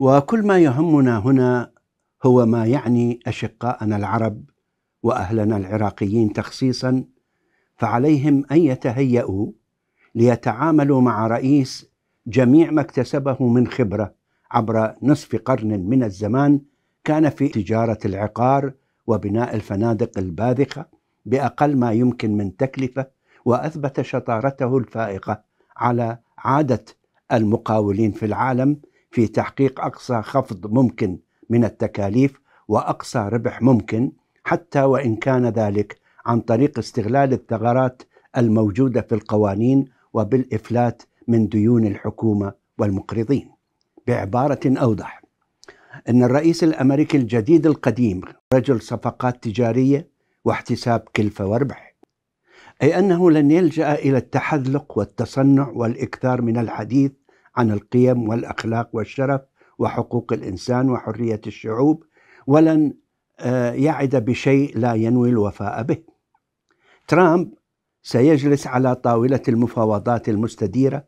وكل ما يهمنا هنا هو ما يعني اشقاءنا العرب واهلنا العراقيين تخصيصا فعليهم ان يتهيأوا ليتعاملوا مع رئيس جميع ما اكتسبه من خبره عبر نصف قرن من الزمان كان في تجاره العقار وبناء الفنادق الباذخه باقل ما يمكن من تكلفه واثبت شطارته الفائقه على عاده المقاولين في العالم في تحقيق اقصى خفض ممكن من التكاليف واقصى ربح ممكن حتى وان كان ذلك عن طريق استغلال الثغرات الموجوده في القوانين وبالافلات من ديون الحكومه والمقرضين. بعباره اوضح ان الرئيس الامريكي الجديد القديم رجل صفقات تجاريه واحتساب كلفه وربح. اي انه لن يلجا الى التحذلق والتصنع والاكثار من الحديث عن القيم والاخلاق والشرف وحقوق الانسان وحريه الشعوب ولن آه، يعد بشيء لا ينوي الوفاء به. ترامب سيجلس على طاوله المفاوضات المستديره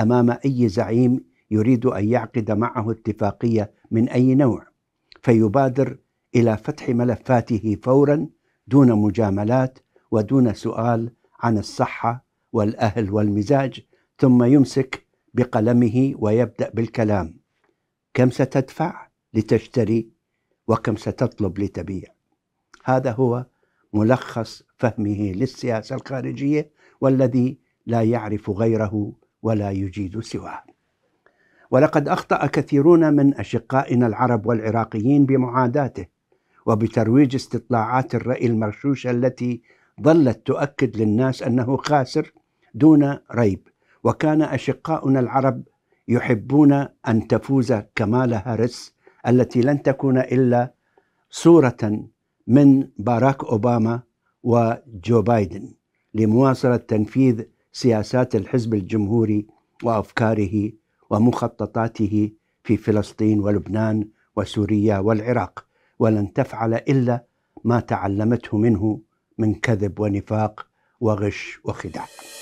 امام اي زعيم يريد ان يعقد معه اتفاقيه من اي نوع فيبادر الى فتح ملفاته فورا دون مجاملات ودون سؤال عن الصحه والاهل والمزاج ثم يمسك بقلمه ويبدأ بالكلام كم ستدفع لتشتري وكم ستطلب لتبيع هذا هو ملخص فهمه للسياسة الخارجية والذي لا يعرف غيره ولا يجيد سواه ولقد أخطأ كثيرون من أشقائنا العرب والعراقيين بمعاداته وبترويج استطلاعات الرأي المرشوشة التي ظلت تؤكد للناس أنه خاسر دون ريب وكان أشقاؤنا العرب يحبون أن تفوز كمال هاريس التي لن تكون إلا صورة من باراك أوباما وجو بايدن لمواصلة تنفيذ سياسات الحزب الجمهوري وأفكاره ومخططاته في فلسطين ولبنان وسوريا والعراق ولن تفعل إلا ما تعلمته منه من كذب ونفاق وغش وخداع